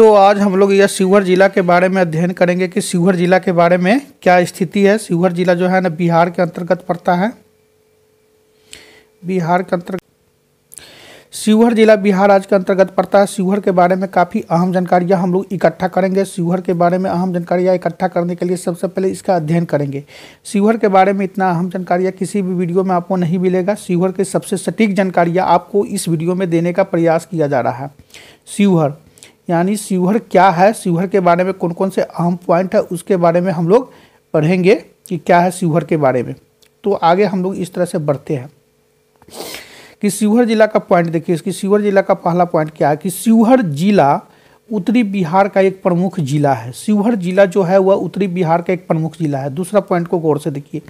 दोस्तों आज हम लोग यह शिवहर जिला के बारे में अध्ययन करेंगे कि शिवहर जिला के बारे में क्या स्थिति है शिवहर जिला जो है ना बिहार के अंतर्गत पड़ता है बिहार के अंतर्गत शिवहर जिला बिहार राज्य के अंतर्गत पड़ता है शिवहर के बारे में काफ़ी अहम जानकारियाँ हम लोग इकट्ठा करेंगे शिवहर के बारे में अहम जानकारियाँ इकट्ठा करने के लिए सबसे पहले इसका अध्ययन करेंगे शिवहर के बारे में इतना अहम जानकारियाँ किसी भी वीडियो में आपको नहीं मिलेगा शिवहर की सबसे सटीक जानकारियाँ आपको इस वीडियो में देने का प्रयास किया जा रहा है शिवहर यानी सीवर क्या है सीवर के बारे में कौन कौन से अहम पॉइंट है उसके बारे में हम लोग पढ़ेंगे कि क्या है सीवर के बारे में तो आगे हम लोग इस तरह से बढ़ते हैं कि शिवहर जिला का पॉइंट देखिए इसकी शिवहर जिला का पहला पॉइंट क्या है कि शिवहर जिला उत्तरी बिहार का एक प्रमुख जिला है शिवहर जिला जो है वह उत्तरी बिहार का एक प्रमुख जिला है दूसरा पॉइंट को गौर से देखिए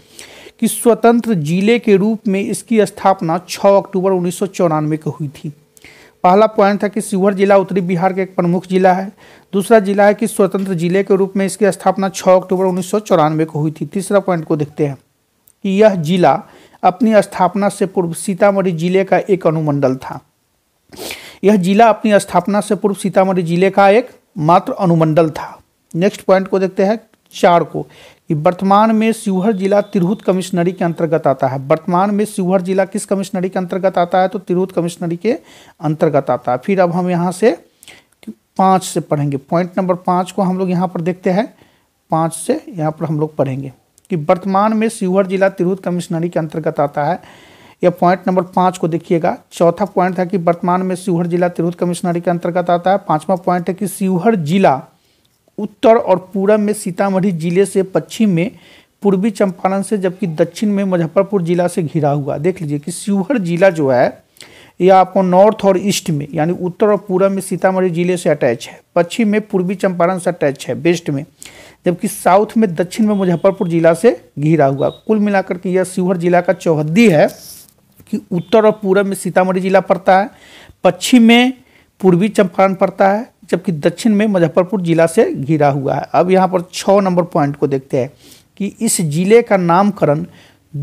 कि स्वतंत्र जिले के रूप में इसकी स्थापना 6 अक्टूबर उन्नीस को हुई थी पहला पॉइंट था कि शिवहर जिला उत्तरी बिहार के एक प्रमुख जिला है दूसरा जिला है कि स्वतंत्र जिले के रूप में इसकी स्थापना 6 अक्टूबर उन्नीस को हुई थी तीसरा पॉइंट को देखते हैं कि यह जिला अपनी स्थापना से पूर्व सीतामढ़ी जिले का एक अनुमंडल था यह जिला अपनी स्थापना से पूर्व सीतामढ़ी जिले का एक मात्र अनुमंडल था नेक्स्ट पॉइंट को देखते हैं चार को वर्तमान में शिवहर जिला तिरहुत कमिश्नरी के अंतर्गत आता है वर्तमान में शिवहर जिला किस कमिश्नरी के अंतर्गत आता है तो तिरहुत कमिश्नरी के अंतर्गत आता है फिर अब हम यहाँ से पाँच से पढ़ेंगे पॉइंट नंबर पाँच को हम लोग यहाँ पर देखते हैं पाँच से यहाँ पर हम लोग पढ़ेंगे कि वर्तमान में शिवहर जिला तिरहुत कमिश्नरी के अंतर्गत आता है यह पॉइंट नंबर पाँच को देखिएगा चौथा पॉइंट था कि वर्तमान में शिवहर जिला तिरहुत कमिश्नरी के अंतर्गत आता है पाँचवा पॉइंट है कि शिवहर जिला उत्तर और पूर्व में सीतामढ़ी जिले से पश्चिम में पूर्वी चंपारण से जबकि दक्षिण में मुजफ्फरपुर जिला से घिरा हुआ देख लीजिए कि शिवहर जिला जो है यह आपको नॉर्थ और ईस्ट में यानी उत्तर और पूर्व में सीतामढ़ी जिले से अटैच है पश्चिम में पूर्वी चंपारण से अटैच है वेस्ट में जबकि साउथ में दक्षिण में मुजफ्फरपुर जिला से घिरा हुआ कुल मिलाकर के यह शिवहर जिला का चौहद्दी है कि उत्तर और पूर्व में सीतामढ़ी जिला पड़ता है पश्चिम में पूर्वी चंपारण पड़ता है जबकि दक्षिण में मुजफ्फरपुर जिला से घिरा हुआ है अब यहाँ पर छः नंबर पॉइंट को देखते हैं कि इस जिले का नामकरण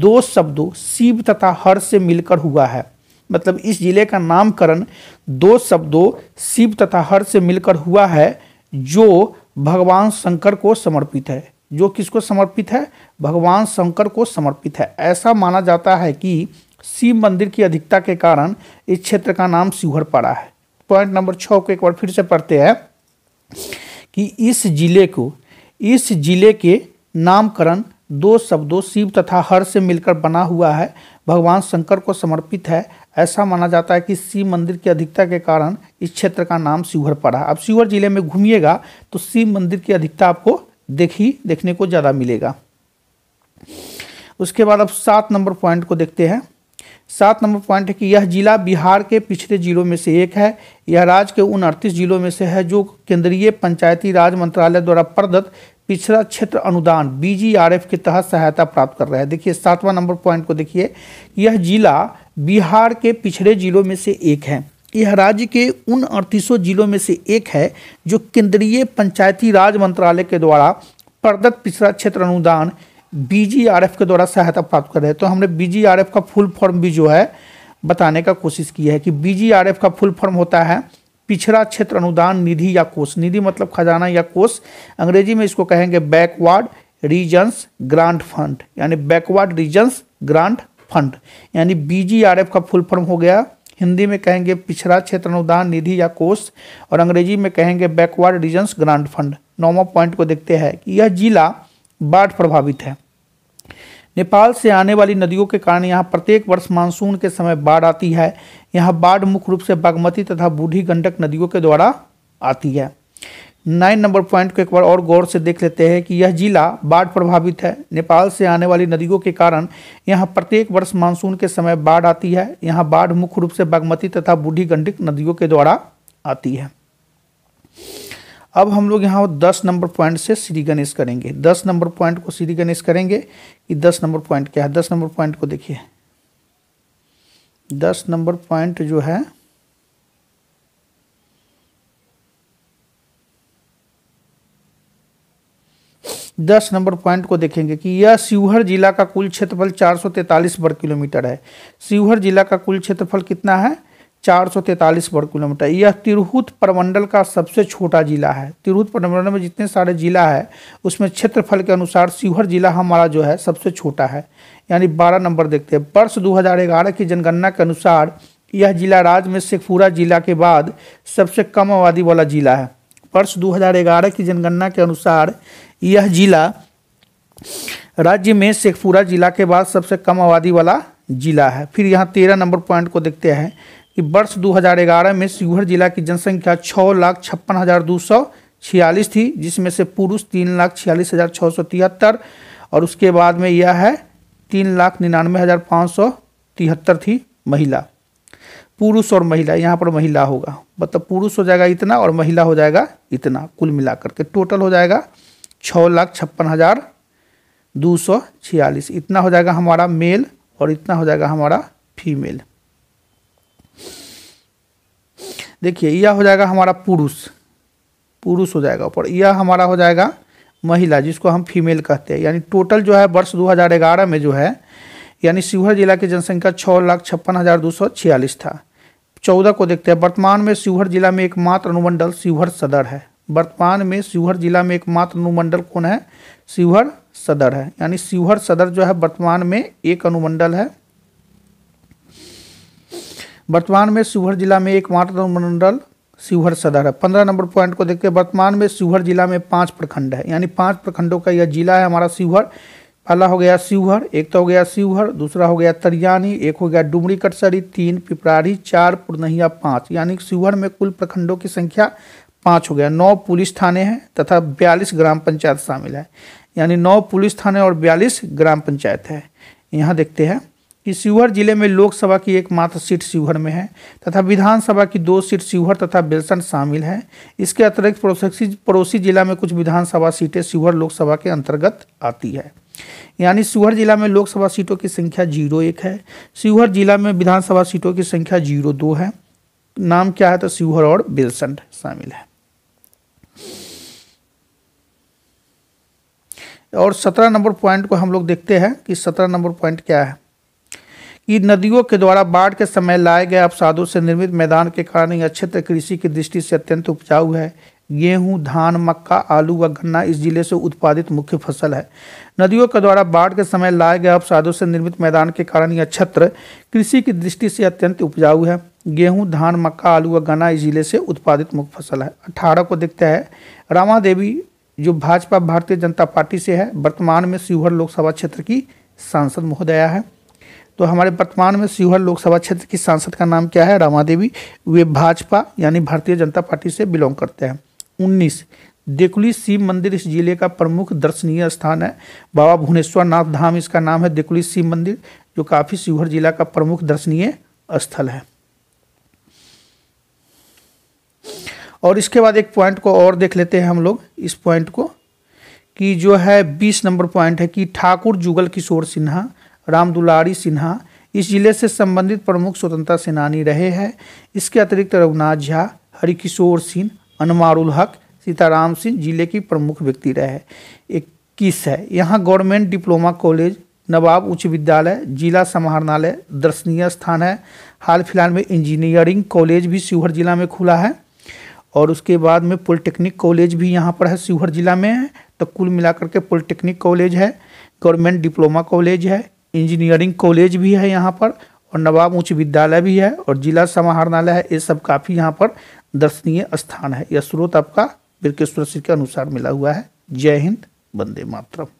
दो शब्दों शिव तथा हर से मिलकर हुआ है मतलब इस जिले का नामकरण दो शब्दों शिव तथा हर से मिलकर हुआ है जो भगवान शंकर को समर्पित है जो किसको समर्पित है भगवान शंकर को समर्पित है ऐसा माना जाता है कि शिव मंदिर की अधिकता के कारण इस क्षेत्र का नाम शिवहर पड़ा है पॉइंट नंबर छः को एक बार फिर से पढ़ते हैं कि इस जिले को इस जिले के नामकरण दो शब्दों शिव तथा हर से मिलकर बना हुआ है भगवान शंकर को समर्पित है ऐसा माना जाता है कि शिव मंदिर की अधिकता के कारण इस क्षेत्र का नाम शिवहर पड़ा अब शिवहर जिले में घूमिएगा तो शिव मंदिर की अधिकता आपको देखी देखने को ज़्यादा मिलेगा उसके बाद अब सात नंबर पॉइंट को देखते हैं सात नंबर पॉइंट है कि यह जिला बिहार के पिछड़े जिलों में से एक है यह राज्य के उन अड़तीस जिलों में से है जो केंद्रीय पंचायती राज मंत्रालय द्वारा प्रदत्त पिछड़ा क्षेत्र अनुदान बीजीआरएफ के तहत सहायता प्राप्त कर रहा है देखिए सातवां नंबर पॉइंट को देखिए यह जिला बिहार के पिछड़े जिलों में से एक है यह राज्य के उन अड़तीसों जिलों में से एक है जो केंद्रीय पंचायती राज मंत्रालय के द्वारा प्रदत्त पिछड़ा क्षेत्र अनुदान बीजीआरएफ के द्वारा सहायता प्राप्त कर रहे हैं तो हमने बीजीआरएफ का फुल फॉर्म भी जो है बताने का कोशिश की है कि बीजीआरएफ का फुल फॉर्म होता है पिछड़ा क्षेत्र अनुदान निधि या कोष निधि मतलब खजाना या कोष अंग्रेजी में इसको कहेंगे बैकवर्ड रीजन्स ग्रांट फंड यानी बैकवर्ड रीजन्स ग्रांट फंड यानी बीजीआरएफ का फुल फॉर्म हो गया हिंदी में कहेंगे पिछड़ा क्षेत्र अनुदान निधि या कोष और अंग्रेजी में कहेंगे बैकवर्ड रीजन्स ग्रांट फंड नौवा पॉइंट को देखते हैं कि यह जिला बाढ़ प्रभावित है नेपाल से आने वाली नदियों के कारण यहाँ प्रत्येक वर्ष मानसून के समय बाढ़ आती है यहाँ बाढ़ मुख्य रूप से बागमती तथा बूढ़ी गंडक नदियों के द्वारा आती है नाइन नंबर पॉइंट को एक बार और गौर से देख लेते हैं कि यह जिला बाढ़ प्रभावित है नेपाल से आने वाली नदियों के कारण यहाँ प्रत्येक वर्ष मानसून के समय बाढ़ आती है यहाँ बाढ़ मुख्य रूप से बागमती तथा बूढ़ी गंडक नदियों के द्वारा आती है अब हम लोग यहाँ दस नंबर पॉइंट से श्री गणेश करेंगे दस नंबर पॉइंट को श्री गणेश करेंगे कि दस नंबर पॉइंट क्या है दस नंबर पॉइंट को देखिए दस नंबर पॉइंट जो है दस नंबर पॉइंट को देखेंगे कि यह शिवहर जिला का कुल क्षेत्रफल चार सौ तैतालीस वर्ग किलोमीटर है शिवहर जिला का कुल क्षेत्रफल कितना है चार सौ तैंतालीस वर्ग किलोमीटर यह तिरहुत प्रमंडल का सबसे छोटा जिला है तिरहुत प्रमंडल में जितने सारे जिला है उसमें क्षेत्रफल के अनुसार शिवहर जिला हमारा जो है सबसे छोटा है यानी बारह नंबर देखते हैं वर्ष 2011 की जनगणना के अनुसार यह जिला राज्य में शेखपुरा जिला के बाद सबसे कम आबादी वाला जिला है वर्ष 2011 की जनगणना के अनुसार यह जिला राज्य में शेखपुरा जिला के बाद सबसे कम आबादी वाला जिला है फिर यहाँ तेरह नंबर पॉइंट को देखते हैं कि वर्ष 2011 में शिवहर जिला की जनसंख्या छः लाख छप्पन हज़ार दो सौ छियालीस थी जिसमें से पुरुष तीन लाख छियालीस हज़ार छः सौ तिहत्तर और उसके बाद में यह है तीन लाख निन्यानवे हज़ार पाँच सौ तिहत्तर थी महिला पुरुष और महिला यहाँ पर महिला होगा मतलब पुरुष हो जाएगा इतना और महिला हो जाएगा इतना कुल मिलाकर के टोटल हो जाएगा छः लाख छप्पन हज़ार दो सौ छियालीस इतना हो जाएगा हमारा मेल और इतना हो जाएगा हमारा फीमेल देखिए यह हो जाएगा हमारा पुरुष पुरुष हो जाएगा ऊपर यह हमारा हो जाएगा महिला जिसको हम फीमेल कहते हैं यानी टोटल जो है वर्ष 2011 में जो है यानी शिवहर जिला की जनसंख्या छः लाख छप्पन हज़ार दो सौ छियालीस था चौदह को देखते हैं वर्तमान में शिवहर जिला में एकमात्र अनुमंडल शिवहर सदर है वर्तमान में शिवहर जिला में एकमात्र अनुमंडल कौन है शिवहर सदर है यानी शिवहर सदर जो है वर्तमान में एक अनुमंडल है वर्तमान में शिवहर जिला में एकमात्र अनुमंडल शिवहर सदर है पंद्रह नंबर पॉइंट को देखते हैं वर्तमान में शिवहर जिला में पांच प्रखंड है यानी पांच प्रखंडों का यह जिला है हमारा शिवहर पहला हो गया शिवहर एक तो हो गया शिवहर दूसरा हो गया तरियानी एक हो गया डुमरी कटसरी तीन पिपराढ़ी चार पुरनहिया पाँच यानी शिवहर में कुल प्रखंडों की संख्या पाँच हो गया नौ पुलिस थाने हैं तथा बयालीस ग्राम पंचायत शामिल है यानी नौ पुलिस थाने और बयालीस ग्राम पंचायत है यहाँ देखते हैं कि शिवहर जिले में लोकसभा की एकमात्र सीट शिवहर में है तथा विधानसभा की दो सीट शिवहर तथा बेलसन शामिल है इसके अतिरिक्त पड़ोसी पड़ोसी जिला में कुछ विधानसभा सीटें शिवहर लोकसभा के अंतर्गत आती है यानी शिवहर जिला में लोकसभा सीटों की संख्या जीरो एक है शिवहर जिला में विधानसभा सीटों की संख्या जीरो दो है नाम क्या है तो शिवहर और बेलसन शामिल है और सत्रह नंबर पॉइंट को हम लोग देखते हैं कि सत्रह नंबर पॉइंट क्या है इन नदियों के द्वारा बाढ़ के समय लाए गए अवसादों से निर्मित मैदान के कारण यह क्षेत्र कृषि की दृष्टि से अत्यंत उपजाऊ है गेहूं, धान मक्का आलू व गन्ना इस जिले से उत्पादित मुख्य फसल है नदियों के द्वारा बाढ़ के समय लाए गए अवसादों से निर्मित मैदान के कारण यह क्षेत्र कृषि की दृष्टि से अत्यंत उपजाऊ है गेहूं, धान मक्का आलू व गन्ना इस जिले से उत्पादित मुख्य फसल है अठारह को देखते हैं रामा देवी जो भाजपा भारतीय जनता पार्टी से है वर्तमान में शिवहर लोकसभा क्षेत्र की सांसद महोदया है तो हमारे वर्तमान में शिवहर लोकसभा क्षेत्र की सांसद का नाम क्या है रामा देवी वे भाजपा यानी भारतीय जनता पार्टी से बिलोंग करते हैं उन्नीस देकुली शिव मंदिर इस जिले का प्रमुख दर्शनीय स्थान है बाबा भुवनेश्वर नाथ धाम इसका नाम है देकुली शिव मंदिर जो काफ़ी शिवहर जिला का प्रमुख दर्शनीय स्थल है और इसके बाद एक पॉइंट को और देख लेते हैं हम लोग इस पॉइंट को कि जो है बीस नंबर पॉइंट है कि ठाकुर जुगल किशोर सिन्हा राम दुलारी सिन्हा इस जिले से संबंधित प्रमुख स्वतंत्रता सेनानी रहे हैं इसके अतिरिक्त रघुनाथ झा हरिकिशोर सिंह अनवारुल हक सीताराम सिंह जिले की प्रमुख व्यक्ति रहे इक्कीस है यहाँ गवर्नमेंट डिप्लोमा कॉलेज नवाब उच्च विद्यालय जिला समाहरणालय दर्शनीय स्थान है हाल फिलहाल में इंजीनियरिंग कॉलेज भी शिवहर जिला में खुला है और उसके बाद में पॉलिटेक्निक कॉलेज भी यहाँ पर है शिवहर जिला में है तो कुल मिलाकर के पॉलिटेक्निक कॉलेज है गवर्नमेंट डिप्लोमा कॉलेज है इंजीनियरिंग कॉलेज भी है यहाँ पर और नवाब उच्च विद्यालय भी है और जिला समाहरणालय है ये सब काफ़ी यहाँ पर दर्शनीय स्थान है यह स्रोत आपका बिरकेश्वर सिंह के अनुसार मिला हुआ है जय हिंद वंदे मातरम